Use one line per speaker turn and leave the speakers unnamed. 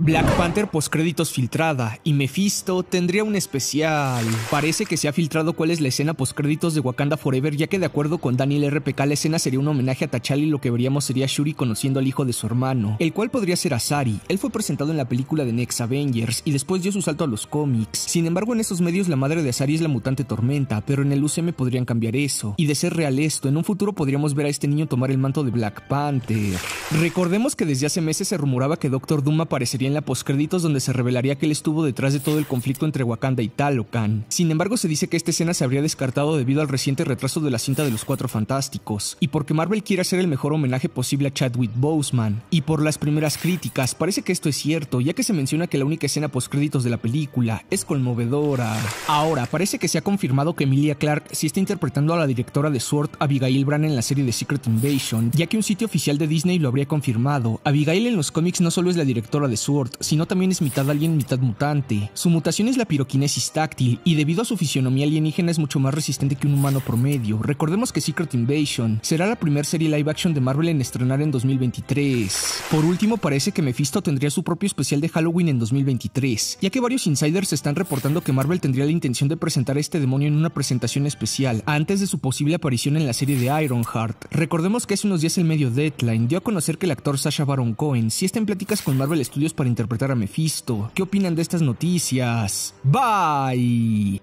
Black Panther postcréditos pues, filtrada y Mephisto tendría un especial. Parece que se ha filtrado cuál es la escena postcréditos de Wakanda Forever, ya que de acuerdo con Daniel RPK la escena sería un homenaje a T'Challa y lo que veríamos sería Shuri conociendo al hijo de su hermano, el cual podría ser Asari. Él fue presentado en la película de Next Avengers y después dio su salto a los cómics. Sin embargo, en esos medios la madre de Asari es la mutante Tormenta, pero en el UCM podrían cambiar eso. Y de ser real esto, en un futuro podríamos ver a este niño tomar el manto de Black Panther. Recordemos que desde hace meses se rumoraba que Doctor Doom aparecería en la postcréditos donde se revelaría que él estuvo detrás de todo el conflicto entre Wakanda y Talocan. Sin embargo, se dice que esta escena se habría descartado debido al reciente retraso de la cinta de los Cuatro Fantásticos, y porque Marvel quiere hacer el mejor homenaje posible a Chadwick Boseman, y por las primeras críticas, parece que esto es cierto, ya que se menciona que la única escena postcréditos de la película es conmovedora. Ahora, parece que se ha confirmado que Emilia Clarke sí está interpretando a la directora de Sword, Abigail Bran, en la serie de Secret Invasion, ya que un sitio oficial de Disney lo habría confirmado, Abigail en los cómics no solo es la directora de SWORD, sino también es mitad alien, mitad mutante. Su mutación es la piroquinesis táctil, y debido a su fisionomía alienígena es mucho más resistente que un humano promedio. Recordemos que Secret Invasion será la primera serie live action de Marvel en estrenar en 2023. Por último, parece que Mephisto tendría su propio especial de Halloween en 2023, ya que varios insiders están reportando que Marvel tendría la intención de presentar a este demonio en una presentación especial, antes de su posible aparición en la serie de Ironheart. Recordemos que hace unos días el medio Deadline dio a conocer ser que el actor Sasha Baron Cohen si está en pláticas con Marvel Studios para interpretar a Mephisto. ¿Qué opinan de estas noticias? Bye.